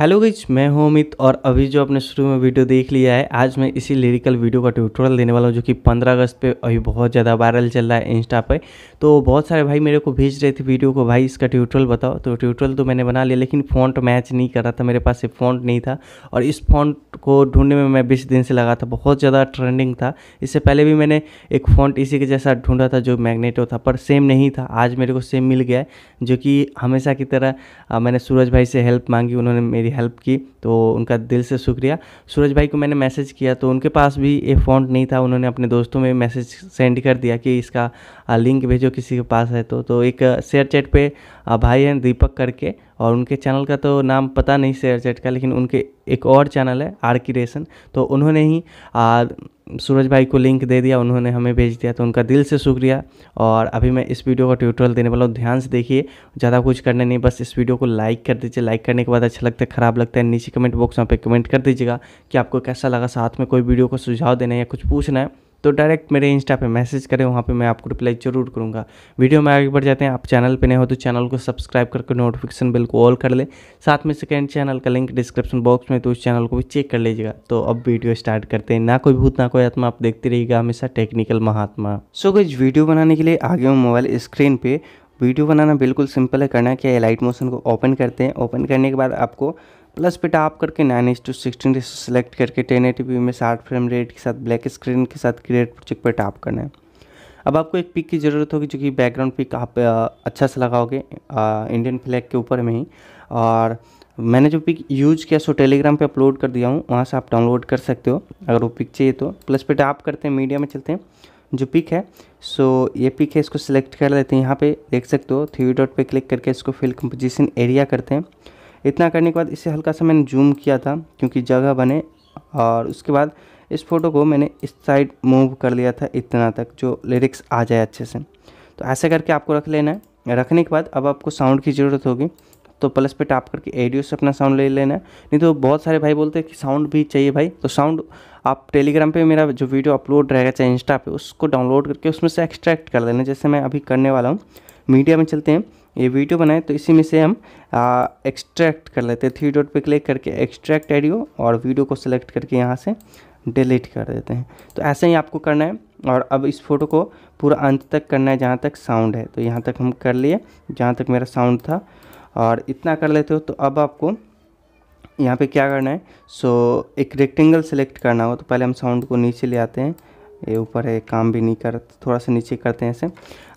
hello गिच मैं हूं अमित और अभी जो आपने शुरू में वीडियो देख लिया है आज मैं इसी लिरिकल वीडियो का ट्यूटोरियल देने वाला हूं जो कि 15 अगस्त पे अभी बहुत ज़्यादा वायरल चल रहा है इंस्टा पे तो बहुत सारे भाई मेरे को भेज रहे थे वीडियो को भाई इसका ट्यूटोरियल बताओ तो ट्यूटोरियल तो मैंने बना लिया लेकिन फ़ॉन्ट मैच नहीं कर रहा था मेरे पास ये फ़ॉन्ट नहीं था और इस फ़ॉन्ट को ढूंढने में मैं बीस दिन से लगा था बहुत ज़्यादा ट्रेंडिंग था इससे पहले भी मैंने एक फ़ॉन्ट इसी के जैसा ढूंढा था जो मैगनेटो था पर सेम नहीं था आज मेरे को सेम मिल गया जो कि हमेशा की तरह मैंने सूरज भाई से हेल्प मांगी उन्होंने मेरी मेरी हेल्प की तो उनका दिल से शुक्रिया सूरज भाई को मैंने मैसेज किया तो उनके पास भी ये फ़ॉन्ट नहीं था उन्होंने अपने दोस्तों में मैसेज सेंड कर दिया कि इसका लिंक भेजो किसी के पास है तो तो एक शेयर चैट पर भाई हैं दीपक करके और उनके चैनल का तो नाम पता नहीं शेयर चैट का लेकिन उनके एक और चैनल है आर रेशन तो उन्होंने ही आ, सूरज भाई को लिंक दे दिया उन्होंने हमें भेज दिया तो उनका दिल से शुक्रिया और अभी मैं इस वीडियो का ट्यूटोरियल देने वाला हूँ ध्यान से देखिए ज़्यादा कुछ करने नहीं बस इस वीडियो को लाइक कर दीजिए लाइक करने के बाद अच्छा लगता है ख़राब लगता है नीचे कमेंट बॉक्स वहाँ पे कमेंट कर दीजिएगा कि आपको कैसा लगा साथ में कोई वीडियो को सुझाव देना है या कुछ पूछना है तो डायरेक्ट मेरे इंस्टा पे मैसेज करें वहाँ पे मैं आपको रिप्लाई जरूर करूँगा वीडियो में आगे बढ़ जाते हैं आप चैनल पे नए हो तो चैनल को सब्सक्राइब करके नोटिफिकेशन बिल को ऑल कर लें साथ में सेकेंड चैनल का लिंक डिस्क्रिप्शन बॉक्स में तो उस चैनल को भी चेक कर लीजिएगा तो अब वीडियो स्टार्ट करते हैं ना कोई भूत ना कोई आत्मा आप देखते रहिएगा हमेशा टेक्निकल महात्मा सो कुछ वीडियो बनाने के लिए आगे हूँ मोबाइल स्क्रीन पर वीडियो बनाना बिल्कुल सिंपल है करना क्या है लाइट मोशन को ओपन करते हैं ओपन करने के बाद आपको प्लस बेटा आप करके nine H two sixteen res select करके टेन एटी पी में साठ फ्रेम रेट के साथ ब्लैक स्क्रीन के साथ क्रिएट प्रोजेक्ट पर टाप करना है अब आपको एक पिक की ज़रूरत होगी जो कि बैकग्राउंड पिक आप अच्छा से लगाओगे इंडियन फ्लैग के ऊपर में ही और मैंने जो पिक यूज किया सो टेलीग्राम पे अपलोड कर दिया हूँ वहाँ से आप डाउनलोड कर सकते हो अगर वो पिक चाहिए तो प्लस पे टाप करते हैं मीडिया में चलते हैं जो पिक है सो ये पिक है इसको सिलेक्ट कर लेते हैं यहाँ पे देख सकते हो थ्री डॉट पे क्लिक करके इसको फिल कंपोजिशन एरिया करते हैं इतना करने के बाद इसे हल्का सा मैंने जूम किया था क्योंकि जगह बने और उसके बाद इस फ़ोटो को मैंने इस साइड मूव कर लिया था इतना तक जो लिरिक्स आ जाए अच्छे से तो ऐसे करके आपको रख लेना है रखने के बाद अब आपको साउंड की ज़रूरत होगी तो प्लस पे टैप करके एडियो से अपना साउंड ले लेना है नहीं तो बहुत सारे भाई बोलते हैं कि साउंड भी चाहिए भाई तो साउंड आप टेलीग्राम पे मेरा जो वीडियो अपलोड रहेगा चाहे इंस्टा पे उसको डाउनलोड करके उसमें से एक्सट्रैक्ट कर लेना जैसे मैं अभी करने वाला हूँ मीडिया में चलते हैं ये वीडियो बनाए तो इसी में से हम एक्सट्रैक्ट कर लेते हैं थ्री डॉट पे क्लिक करके एक्सट्रैक्ट एडियो और वीडियो को सेलेक्ट करके यहाँ से डिलीट कर देते हैं तो ऐसे ही आपको करना है और अब इस फोटो को पूरा अंत तक करना है जहाँ तक साउंड है तो यहाँ तक हम कर लिए जहाँ तक मेरा साउंड था और इतना कर लेते हो तो अब आपको यहाँ पे क्या करना है सो so, एक रेक्टेंगल सेलेक्ट करना हो तो पहले हम साउंड को नीचे ले आते हैं ये ऊपर है काम भी नहीं कर थोड़ा सा नीचे करते हैं ऐसे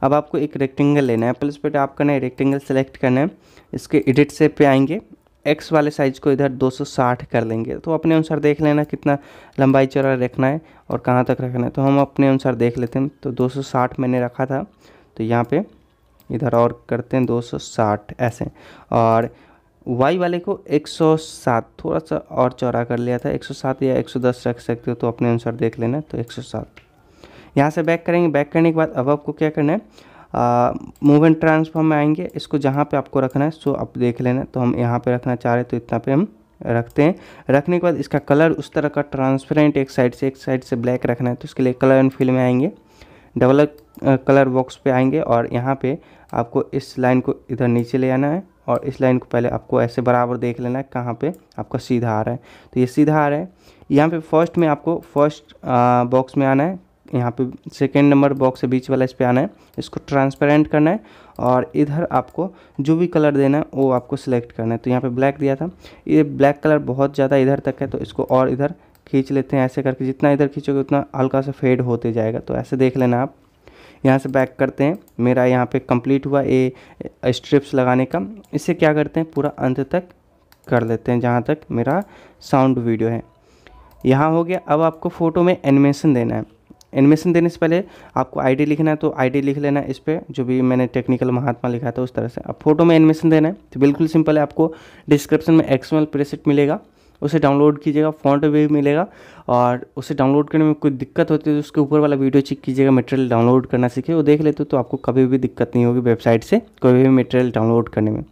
अब आपको एक रेक्टेंगल लेना है प्लस पेट आप करना है रेक्टेंगल सेलेक्ट करना है इसके एडिट से पे आएंगे एक्स वाले साइज को इधर 260 कर लेंगे तो अपने अनुसार देख लेना कितना लंबाई चौड़ा रखना है और कहाँ तक रखना है तो हम अपने अनुसार देख लेते हैं तो 260 मैंने रखा था तो यहाँ पे इधर और करते हैं 260 ऐसे और वाई वाले को 107 थोड़ा सा और चौड़ा कर लिया था 107 या 110 रख सकते हो तो अपने अनुसार देख लेना तो 107 यहाँ से बैक करेंगे बैक करने के बाद अब आपको क्या करना है मूव एंड ट्रांसफॉर्म में आएंगे इसको जहाँ पे आपको रखना है सो आप देख लेना तो हम यहाँ पे रखना चाह रहे तो इतना पे हम रखते हैं रखने के बाद इसका कलर उस तरह का ट्रांसपेरेंट एक साइड से एक साइड से ब्लैक रखना है तो इसके लिए कलर एंड फील्ड में आएंगे डबल कलर बॉक्स पे आएंगे और यहाँ पे आपको इस लाइन को इधर नीचे ले आना है और इस लाइन को पहले आपको ऐसे बराबर देख लेना है कहाँ पे आपका सीधा आ रहा है तो ये सीधा आ रहा है यहाँ पे फर्स्ट में आपको फर्स्ट बॉक्स में आना है यहाँ पे सेकेंड नंबर बॉक्स से बीच वाला इस पर आना है इसको ट्रांसपेरेंट करना है और इधर आपको जो भी कलर देना है वो आपको सिलेक्ट करना है तो यहाँ पर ब्लैक दिया था ये ब्लैक कलर बहुत ज़्यादा इधर तक है तो इसको और इधर खींच लेते हैं ऐसे करके जितना इधर खींचोगे उतना हल्का सा फेड होते जाएगा तो ऐसे देख लेना आप यहाँ से बैक करते हैं मेरा यहाँ पे कंप्लीट हुआ ए स्ट्रिप्स लगाने का इसे क्या करते हैं पूरा अंत तक कर लेते हैं जहाँ तक मेरा साउंड वीडियो है यहाँ हो गया अब आपको फ़ोटो में एनिमेशन देना है एनिमेशन देने से पहले आपको आईडी लिखना है तो आईडी लिख लेना है इस पर जो भी मैंने टेक्निकल महात्मा लिखा था उस तरह से अब फोटो में एनिमेशन देना है तो बिल्कुल सिंपल है आपको डिस्क्रिप्शन में एक्सएमएल प्रेसिट मिलेगा उसे डाउनलोड कीजिएगा फॉन्ट भी मिलेगा और उसे डाउनलोड करने में कोई दिक्कत होती है तो उसके ऊपर वाला वीडियो चेक कीजिएगा मटेरियल डाउनलोड करना सीखिए वो देख लेते हो तो आपको कभी भी दिक्कत नहीं होगी वेबसाइट से कोई भी मटेरियल डाउनलोड करने में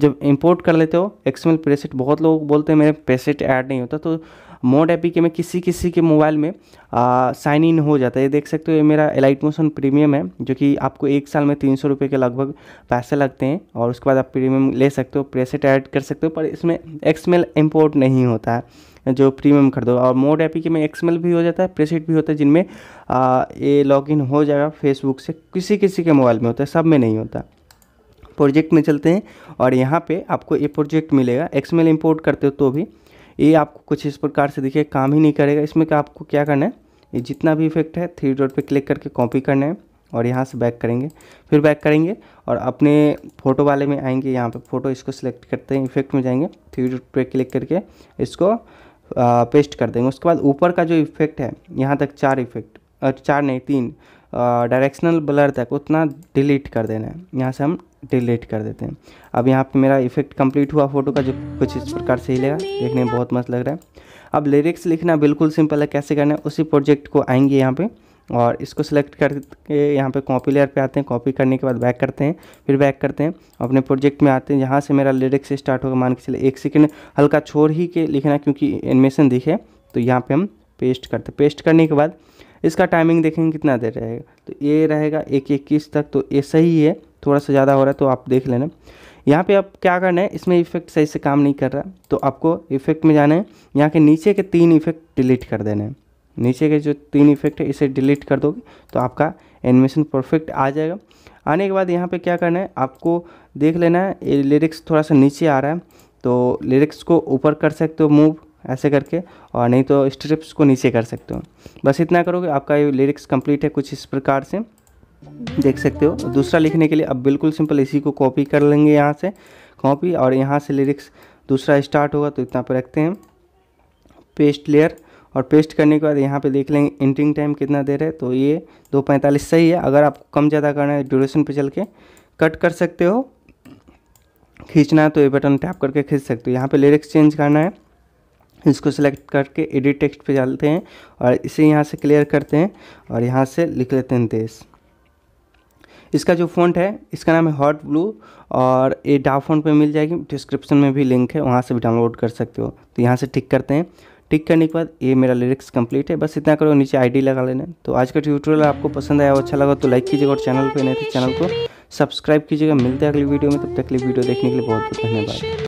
जब इंपोर्ट कर लेते हो एक्सएमएल प्रेसेट बहुत लोग बोलते हैं मेरे प्रेसेट ऐड नहीं होता तो मोड एपी में किसी किसी के मोबाइल में साइन इन हो जाता है ये देख सकते हो ये मेरा एलाइट मोशन प्रीमियम है जो कि आपको एक साल में तीन सौ रुपये के लगभग पैसे लगते हैं और उसके बाद आप प्रीमियम ले सकते हो प्रेसेट ऐड कर सकते हो पर इसमें एक्समेल इम्पोर्ट नहीं होता है जो प्रीमियम खरीदो और मोड एपी के में एक्समेल भी हो जाता है प्रेसेट भी होता है जिनमें ये लॉगिन हो जाएगा फेसबुक से किसी किसी के मोबाइल में होता है सब में नहीं होता प्रोजेक्ट में चलते हैं और यहाँ पे आपको ये प्रोजेक्ट मिलेगा एक्समेल इंपोर्ट करते हो तो भी ये आपको कुछ इस प्रकार से देखिए काम ही नहीं करेगा इसमें क्या आपको क्या करना है ये जितना भी इफेक्ट है थ्री डॉट पे क्लिक करके कॉपी करना है और यहाँ से बैक करेंगे फिर बैक करेंगे और अपने फ़ोटो वाले में आएंगे यहाँ पे फ़ोटो इसको सिलेक्ट करते हैं इफेक्ट में जाएंगे थ्री डॉट पे क्लिक करके इसको पेस्ट कर देंगे उसके बाद ऊपर का जो इफेक्ट है यहाँ तक चार इफेक्ट चार नहीं तीन डायरेक्शनल ब्लर तक उतना डिलीट कर देना है यहाँ से हम डिलीट कर देते हैं अब यहाँ पे मेरा इफेक्ट कंप्लीट हुआ फोटो का जो कुछ इस प्रकार से लेगा देखने में बहुत मस्त लग रहा है अब लिरिक्स लिखना बिल्कुल सिंपल है कैसे करना है उसी प्रोजेक्ट को आएंगे यहाँ पे और इसको सेलेक्ट करके यहाँ पे कॉपी लेयर पे आते हैं कॉपी करने के बाद बैक करते हैं फिर बैक करते हैं अपने प्रोजेक्ट में आते हैं यहाँ से मेरा लिरिक्स स्टार्ट होगा मान के चले एक सेकेंड हल्का छोड़ ही के लिखना क्योंकि एनिमेशन दिखे तो यहाँ पर हम पेस्ट करते पेस्ट करने के बाद इसका टाइमिंग देखेंगे कितना देर रहेगा तो ये रहेगा एक इक्कीस तक तो ये सही है थोड़ा सा ज़्यादा हो रहा है तो आप देख लेना यहाँ पे आप क्या करना है इसमें इफेक्ट सही से काम नहीं कर रहा तो आपको इफेक्ट में जाना है यहाँ के नीचे के तीन इफेक्ट डिलीट कर देना है नीचे के जो तीन इफेक्ट है इसे डिलीट कर दोगे तो आपका एनिमेशन परफेक्ट आ जाएगा आने के बाद यहाँ पे क्या करना है आपको देख लेना है लिरिक्स थोड़ा सा नीचे आ रहा है तो लिरिक्स को ऊपर कर सकते हो मूव ऐसे करके और नहीं तो स्ट्रिप्स को नीचे कर सकते हो बस इतना करोगे आपका ये लिरिक्स कंप्लीट है कुछ इस प्रकार से देख सकते हो दूसरा लिखने के लिए अब बिल्कुल सिंपल इसी को कॉपी कर लेंगे यहाँ से कॉपी और यहाँ से लिरिक्स दूसरा स्टार्ट होगा तो इतना पर रखते हैं पेस्ट लेयर और पेस्ट करने के बाद यहाँ पे देख लेंगे इंटिंग टाइम कितना देर है तो ये दो पैंतालीस सही है अगर आपको कम ज़्यादा करना है ड्यूरेशन पे चल के कट कर सकते हो खींचना है तो ये बटन टैप करके खींच सकते हो यहाँ पे लिरिक्स चेंज करना है इसको सेलेक्ट करके एडिट टेक्स्ट पे डालते हैं और इसे यहाँ से क्लियर करते हैं और यहाँ से लिख लेते हैं देश इसका जो फ़ॉन्ट है इसका नाम है हॉट ब्लू और ये डाव फोन पे मिल जाएगी डिस्क्रिप्शन में भी लिंक है वहाँ से भी डाउनलोड कर सकते हो तो यहाँ से टिक करते हैं टिक करने के बाद ये मेरा लिरिक्स कंप्लीट है बस इतना करो नीचे आईडी लगा लेना तो आज का ट्यूटोरियल आपको पसंद आया अच्छा लगा तो लाइक कीजिएगा और चैनल पर नहीं तो चैनल को सब्सक्राइब कीजिएगा मिलते हैं अगली वीडियो में तब तक अगली वीडियो देखने के लिए बहुत बहुत धन्यवाद